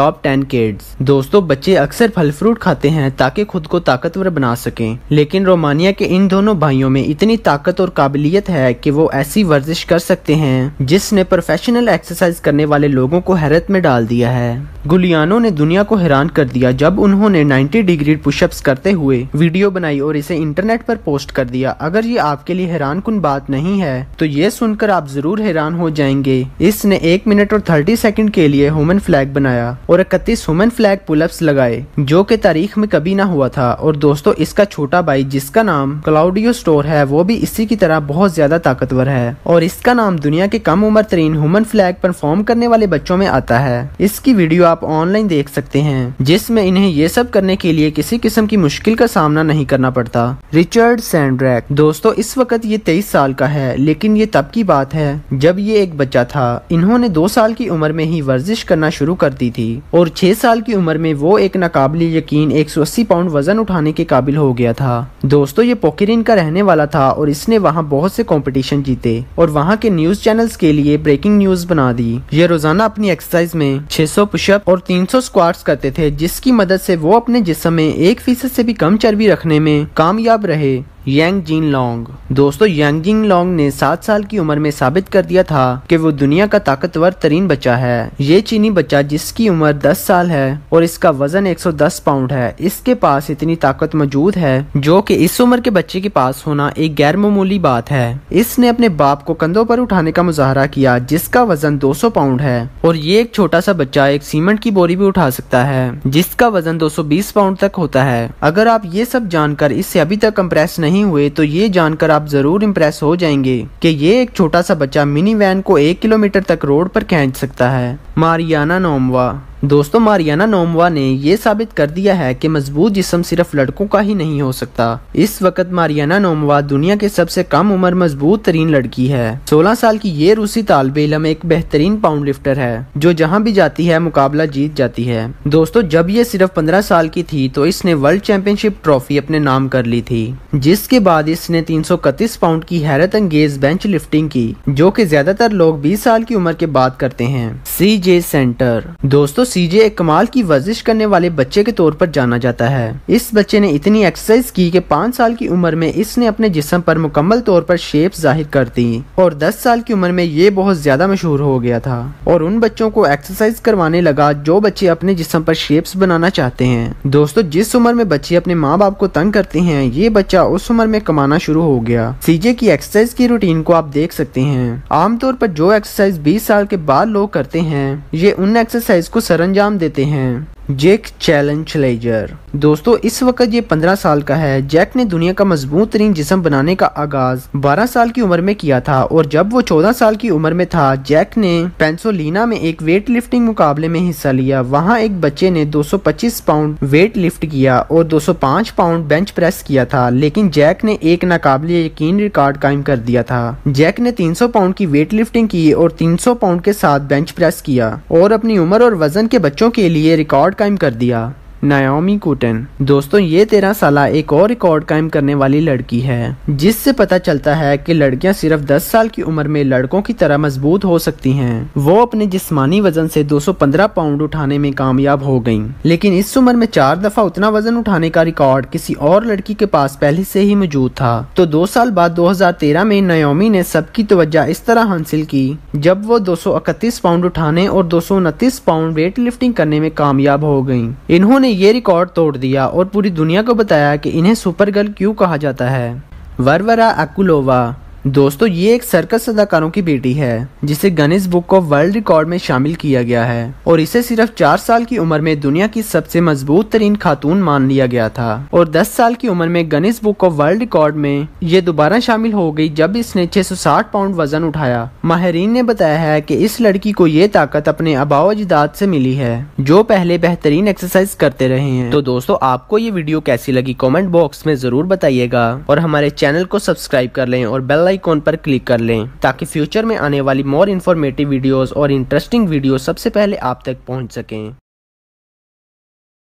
Top ten kids दोस्तों बच्चे अक्सर फल फ्रूट खाते हैं ताकि खुद को ताकतवर बना सकें लेकिन रोमानिया के इन दोनों भाइयों में इतनी ताकत और काबिलियत है कि वो ऐसी वर्जिश कर सकते हैं जिसने प्रोफेशनल एक्सरसाइज करने वाले लोगों को हैरत में डाल दिया है गुलियानो ने दुनिया को हैरान कर दिया जब उन्होंने नाइन्टी डिग्री पुशअप्स करते हुए वीडियो बनाई और इसे इंटरनेट पर पोस्ट कर दिया अगर ये आपके लिए हैरान कुन बात नहीं है तो ये सुनकर आप जरूर हैरान हो जाएंगे इसने एक मिनट और थर्टी सेकेंड के लिए ह्यूमन फ्लैग बनाया और इकतीस हुमन फ्लैग पुलअप्स लगाए जो कि तारीख में कभी ना हुआ था और दोस्तों इसका छोटा भाई जिसका नाम क्लाउडियो स्टोर है वो भी इसी की तरह बहुत ज्यादा ताकतवर है और इसका नाम दुनिया के कम उम्र तरीन हुमन फ्लैग परफॉर्म करने वाले बच्चों में आता है इसकी वीडियो आप ऑनलाइन देख सकते हैं जिसमें इन्हें ये सब करने के लिए किसी किस्म की मुश्किल का सामना नहीं करना पड़ता रिचर्ड सैंड्रैक दोस्तों इस वक्त ये तेईस साल का है लेकिन ये तब की बात है जब ये एक बच्चा था इन्होंने दो साल की उम्र में ही वर्जिश करना शुरू कर दी थी और छह साल की उम्र में वो एक नाकाबिल यकीन 180 पाउंड वजन उठाने के काबिल हो गया था दोस्तों ये पोकरिन का रहने वाला था और इसने वहाँ बहुत से कॉम्पिटिशन जीते और वहाँ के न्यूज चैनल के लिए ब्रेकिंग न्यूज बना दी ये रोजाना अपनी एक्सरसाइज में सौ पुशअप और सौ स्क्वाट्स करते थे जिसकी मदद से वो अपने जिसम में एक फीसद से भी कम चर्बी रखने में कामयाब रहे यंग जिन लोंग दोस्तों यंग जिन लोंग ने सात साल की उम्र में साबित कर दिया था कि वो दुनिया का ताकतवर तरीन बच्चा है ये चीनी बच्चा जिसकी उम्र 10 साल है और इसका वजन 110 पाउंड है इसके पास इतनी ताकत मौजूद है जो कि इस उम्र के बच्चे के पास होना एक गैर मामूली बात है इसने अपने बाप को कंधों पर उठाने का मुजाहरा किया जिसका वजन सौ पाउंड है और ये एक छोटा सा बच्चा एक सीमेंट की बोरी भी उठा सकता है जिसका वजन बीस पाउंड तक होता है अगर आप ये सब जानकर इससे अभी तक कंप्रेस नहीं नहीं हुए तो ये जानकर आप ज़रूर इम्प्रेस हो जाएंगे कि ये एक छोटा सा बच्चा मिनी वैन को एक किलोमीटर तक रोड पर खेच सकता है मारियाना नोमवा दोस्तों मारियाना नोमवा ने यह साबित कर दिया है कि मजबूत जिसम सिर्फ लड़कों का ही नहीं हो सकता इस वक्त मारियाना नोमवा दुनिया के सबसे कम उम्र मजबूत तरीन लड़की है 16 साल की ये रूसी तालब इलम एक बेहतरीन पाउंड लिफ्टर है जो जहाँ भी जाती है मुकाबला जीत जाती है दोस्तों जब ये सिर्फ पंद्रह साल की थी तो इसने वर्ल्ड चैंपियनशिप ट्रॉफी अपने नाम कर ली थी जिसके बाद इसने तीन पाउंड की हैरत अंगेज बेंच लिफ्टिंग की जो की ज्यादातर लोग बीस साल की उम्र के बाद करते हैं सी जे सेंटर दोस्तों सीजे एक कमाल की वर्जिश करने वाले बच्चे के तौर पर जाना जाता है इस बच्चे ने इतनी एक्सरसाइज की कि पाँच साल की उम्र में इसने अपने जिसम पर मुकम्मल तौर पर शेप जाहिर कर दी और दस साल की उम्र में ये बहुत ज्यादा मशहूर हो गया था और उन बच्चों को एक्सरसाइज करवाने लगा जो बच्चे अपने जिसम पर शेप्स बनाना चाहते हैं दोस्तों जिस उम्र में बच्चे अपने माँ बाप को तंग करते हैं ये बच्चा उस उम्र में कमाना शुरू हो गया सीजे की एक्सरसाइज की रूटीन को आप देख सकते हैं आमतौर पर जो एक्सरसाइज बीस साल के बाद लोग करते हैं ये उन एक्सरसाइज को सर सरंजाम देते हैं जेक चैलेंज लेजर दोस्तों इस वक्त ये पंद्रह साल का है जैक ने दुनिया का मजबूत तरीन जिसम बनाने का आगाज बारह साल की उम्र में किया था और जब वो चौदह साल की उम्र में था जैक ने पेंसोलिना में एक वेट लिफ्टिंग मुकाबले में हिस्सा लिया वहाँ एक बच्चे ने 225 पाउंड वेट लिफ्ट किया और 205 पाउंड बेंच प्रेस किया था लेकिन जैक ने एक नाकाबिल यकीन रिकॉर्ड कायम कर दिया था जैक ने सौ पाउंड की वेट लिफ्टिंग की और सौ पाउंड के साथ बेंच प्रेस किया और अपनी उम्र और वजन के बच्चों के लिए रिकॉर्ड कायम कर दिया नायोमी कूटन दोस्तों ये तेरह साल एक और रिकॉर्ड कायम करने वाली लड़की है जिससे पता चलता है कि लड़कियां सिर्फ 10 साल की उम्र में लड़कों की तरह मजबूत हो सकती हैं वो अपने जिस्मानी वजन से 215 पाउंड उठाने में कामयाब हो गईं। लेकिन इस उम्र में चार दफा उतना वजन उठाने का रिकॉर्ड किसी और लड़की के पास पहले से ही मौजूद था तो दो साल बाद दो में नयोमी ने सबकी तवज्जा इस तरह हासिल की जब वो दो पाउंड उठाने और दो पाउंड वेट लिफ्टिंग करने में कामयाब हो गयी इन्होंने ये रिकॉर्ड तोड़ दिया और पूरी दुनिया को बताया कि इन्हें सुपर गर्ल क्यों कहा जाता है वरवरा अकुलोवा दोस्तों ये एक सर्कस अदाकारों की बेटी है जिसे Guinness book of world record में शामिल किया गया है और इसे सिर्फ चार साल की उम्र में दुनिया की सबसे मजबूत तरीन खातून मान लिया गया था और दस साल की उम्र में Guinness book of world record में ये दोबारा शामिल हो गई जब इसने 660 पाउंड वजन उठाया माहरीन ने बताया है की इस लड़की को ये ताकत अपने अबाव अजदाद से मिली है जो पहले बेहतरीन एक्सरसाइज करते रहे हैं तो दोस्तों आपको ये वीडियो कैसी लगी कॉमेंट बॉक्स में जरूर बताइएगा और हमारे चैनल को सब्सक्राइब कर ले और बेल आइकॉन पर क्लिक कर लें ताकि फ्यूचर में आने वाली मोर इन्फॉर्मेटिव वीडियोस और इंटरेस्टिंग वीडियो सबसे पहले आप तक पहुंच सकें